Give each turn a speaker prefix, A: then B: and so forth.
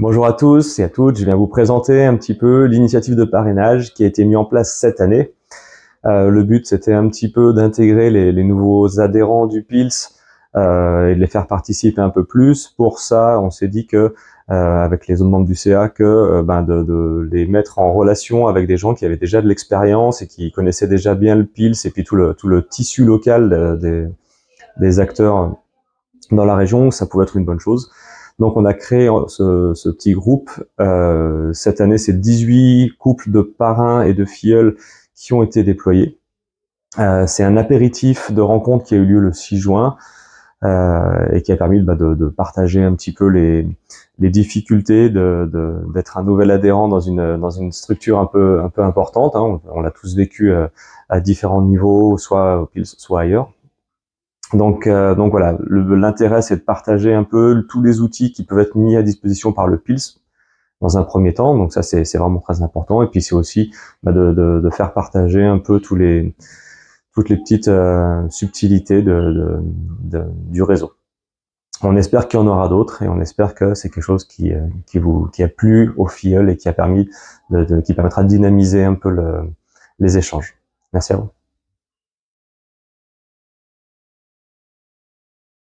A: Bonjour à tous et à toutes, je viens vous présenter un petit peu l'initiative de parrainage qui a été mise en place cette année. Euh, le but, c'était un petit peu d'intégrer les, nouveaux adhérents du PILS euh, et de les faire participer un peu plus. Pour ça, on s'est dit que euh, avec les autres membres du CA que ben, de, de, les mettre en relation avec des gens qui avaient déjà de l'expérience et qui connaissaient déjà bien le PILS et puis tout le, tout le tissu local des, des acteurs dans la région, ça pouvait être une bonne chose. Donc on a créé euh, ce, petit groupe. Euh, cette année, c'est 18 couples de parrains et de filleuls qui ont été déployés. Euh, c'est un apéritif de rencontre qui a eu lieu le 6 juin et qui a permis bah, de, partager un petit peu les, difficultés d'être un nouvel adhérent dans une, dans une structure un peu, un peu importante. Hein. On, l'a tous vécu à différents niveaux, soit au soit ailleurs. Donc, euh, donc voilà, l'intérêt c'est de partager un peu tous les outils qui peuvent être mis à disposition par le PILS dans un premier temps. Donc ça c'est vraiment très important. Et puis c'est aussi bah, de, faire partager un peu tous les toutes les petites euh, subtilités de, du réseau. On espère qu'il y en aura d'autres et on espère que c'est quelque chose qui, euh, vous qui a plu au fil et qui a permis qui permettra de dynamiser un peu les échanges. Merci à vous.